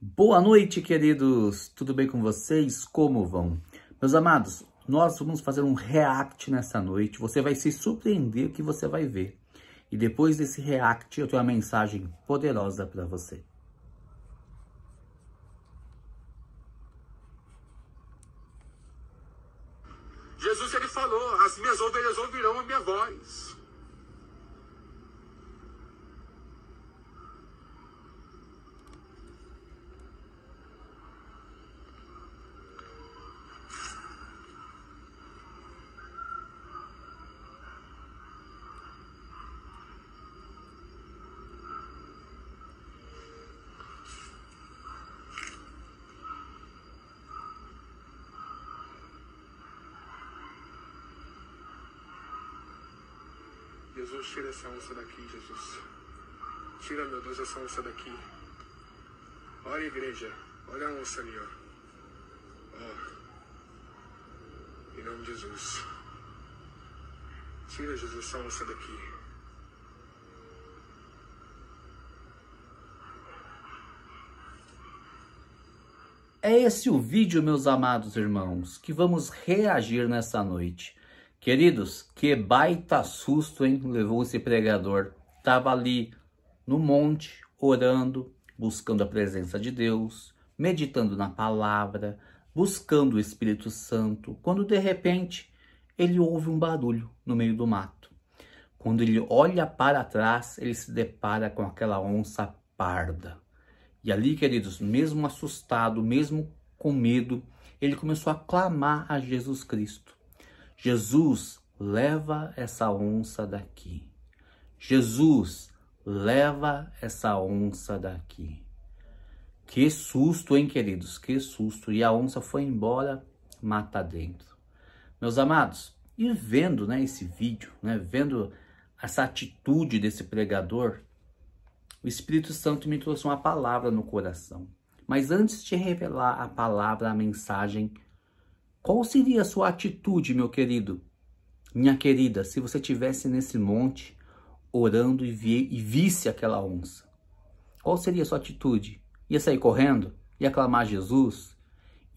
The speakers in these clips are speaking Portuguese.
Boa noite, queridos! Tudo bem com vocês? Como vão? Meus amados, nós vamos fazer um react nessa noite. Você vai se surpreender o que você vai ver. E depois desse react, eu tenho uma mensagem poderosa para você. Jesus, ele falou, as minhas ovelhas ouvirão a minha voz. Jesus, tira essa onça daqui, Jesus. Tira, meu Deus, essa onça daqui. Olha a igreja. Olha a onça ali, ó. Ó. Em nome de Jesus. Tira, Jesus, essa onça daqui. É esse o vídeo, meus amados irmãos, que vamos reagir nessa noite. Queridos, que baita susto, hein? Levou esse pregador. Estava ali no monte, orando, buscando a presença de Deus, meditando na palavra, buscando o Espírito Santo, quando de repente ele ouve um barulho no meio do mato. Quando ele olha para trás, ele se depara com aquela onça parda. E ali, queridos, mesmo assustado, mesmo com medo, ele começou a clamar a Jesus Cristo. Jesus, leva essa onça daqui. Jesus, leva essa onça daqui. Que susto, hein, queridos? Que susto. E a onça foi embora, mata dentro. Meus amados, e vendo né, esse vídeo, né, vendo essa atitude desse pregador, o Espírito Santo me trouxe uma palavra no coração. Mas antes de revelar a palavra, a mensagem, qual seria a sua atitude, meu querido, minha querida, se você estivesse nesse monte orando e, vi e visse aquela onça? Qual seria a sua atitude? Ia sair correndo? Ia clamar Jesus?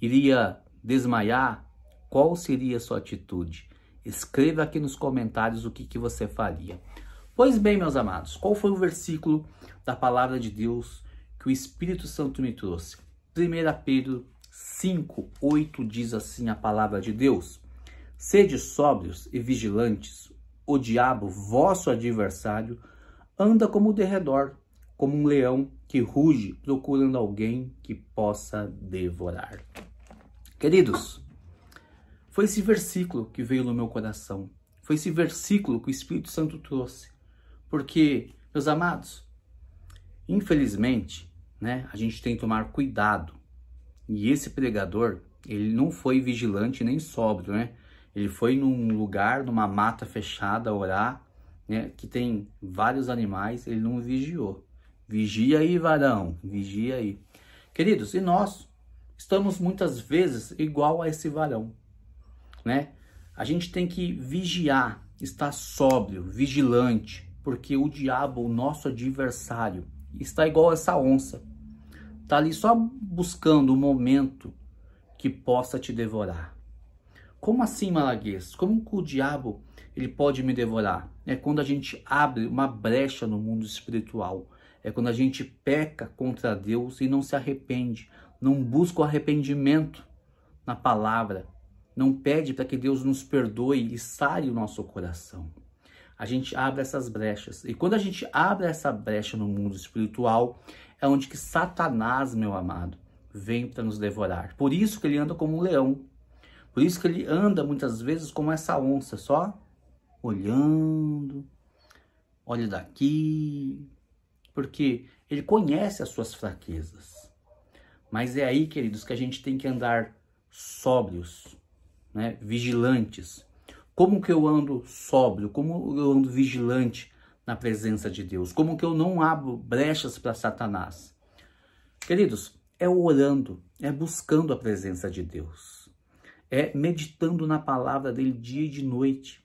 Iria desmaiar? Qual seria a sua atitude? Escreva aqui nos comentários o que, que você faria. Pois bem, meus amados, qual foi o versículo da palavra de Deus que o Espírito Santo me trouxe? 1 Pedro 5, 8 diz assim a palavra de Deus: Sede sóbrios e vigilantes, o diabo, vosso adversário, anda como o derredor, como um leão que ruge, procurando alguém que possa devorar. Queridos, foi esse versículo que veio no meu coração. Foi esse versículo que o Espírito Santo trouxe. Porque, meus amados, infelizmente, né, a gente tem que tomar cuidado e esse pregador, ele não foi vigilante nem sóbrio, né? Ele foi num lugar, numa mata fechada, orar, né? Que tem vários animais, ele não vigiou. Vigia aí, varão, vigia aí. Queridos, e nós estamos muitas vezes igual a esse varão, né? A gente tem que vigiar, estar sóbrio, vigilante, porque o diabo, o nosso adversário, está igual a essa onça. Tá ali só buscando o um momento que possa te devorar. Como assim, Malaguês? Como que o diabo ele pode me devorar? É quando a gente abre uma brecha no mundo espiritual. É quando a gente peca contra Deus e não se arrepende, não busca o arrependimento na palavra, não pede para que Deus nos perdoe e saia o nosso coração. A gente abre essas brechas. E quando a gente abre essa brecha no mundo espiritual, é onde que Satanás, meu amado, vem para nos devorar. Por isso que ele anda como um leão. Por isso que ele anda muitas vezes como essa onça, só olhando, olha daqui, porque ele conhece as suas fraquezas. Mas é aí, queridos, que a gente tem que andar sóbrios, né? vigilantes. Como que eu ando sóbrio? Como eu ando vigilante na presença de Deus? Como que eu não abro brechas para Satanás? Queridos, é orando, é buscando a presença de Deus, é meditando na palavra dele dia e de noite,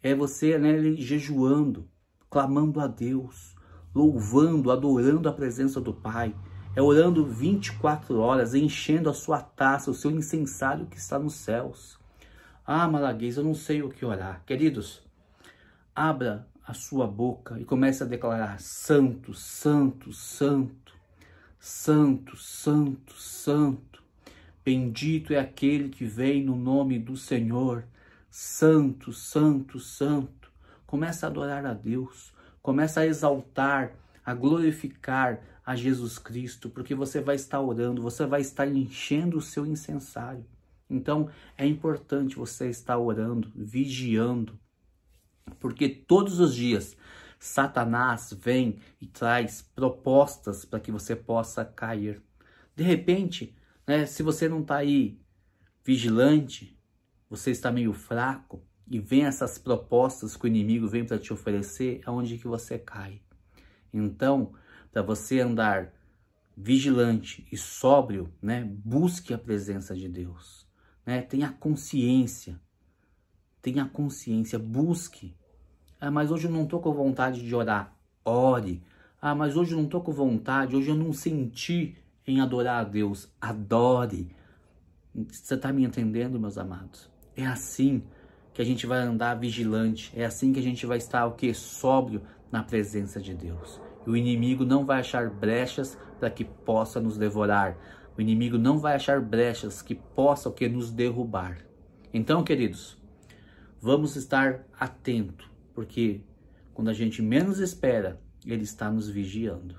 é você né, jejuando, clamando a Deus, louvando, adorando a presença do Pai, é orando 24 horas, enchendo a sua taça, o seu incensário que está nos céus. Ah, Malaguês, eu não sei o que orar. Queridos, abra a sua boca e comece a declarar: Santo, Santo, Santo, Santo, Santo, Santo. Bendito é aquele que vem no nome do Senhor. Santo, Santo, Santo. Começa a adorar a Deus, começa a exaltar, a glorificar a Jesus Cristo, porque você vai estar orando, você vai estar enchendo o seu incensário. Então, é importante você estar orando, vigiando, porque todos os dias Satanás vem e traz propostas para que você possa cair. De repente, né, se você não está aí vigilante, você está meio fraco e vem essas propostas que o inimigo vem para te oferecer, aonde que você cai. Então, para você andar vigilante e sóbrio, né, busque a presença de Deus, né, tenha consciência tenha consciência, busque. Ah, mas hoje eu não estou com vontade de orar. Ore. Ah, mas hoje eu não estou com vontade, hoje eu não senti em adorar a Deus. Adore. Você está me entendendo, meus amados? É assim que a gente vai andar vigilante. É assim que a gente vai estar o que sóbrio na presença de Deus. E o inimigo não vai achar brechas para que possa nos devorar. O inimigo não vai achar brechas que possa o que nos derrubar. Então, queridos, Vamos estar atento, porque quando a gente menos espera, ele está nos vigiando.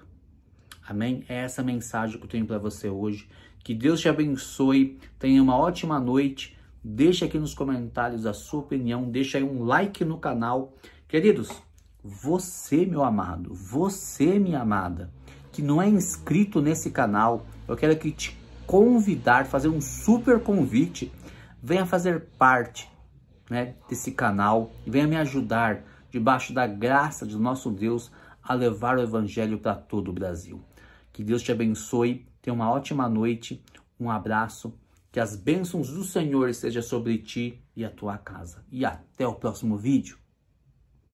Amém? É essa mensagem que eu tenho para você hoje. Que Deus te abençoe, tenha uma ótima noite. Deixe aqui nos comentários a sua opinião, deixa aí um like no canal. Queridos, você, meu amado, você, minha amada, que não é inscrito nesse canal, eu quero que te convidar, fazer um super convite. Venha fazer parte né, desse canal e venha me ajudar, debaixo da graça de nosso Deus, a levar o Evangelho para todo o Brasil. Que Deus te abençoe, tenha uma ótima noite, um abraço, que as bênçãos do Senhor estejam sobre ti e a tua casa. E até o próximo vídeo.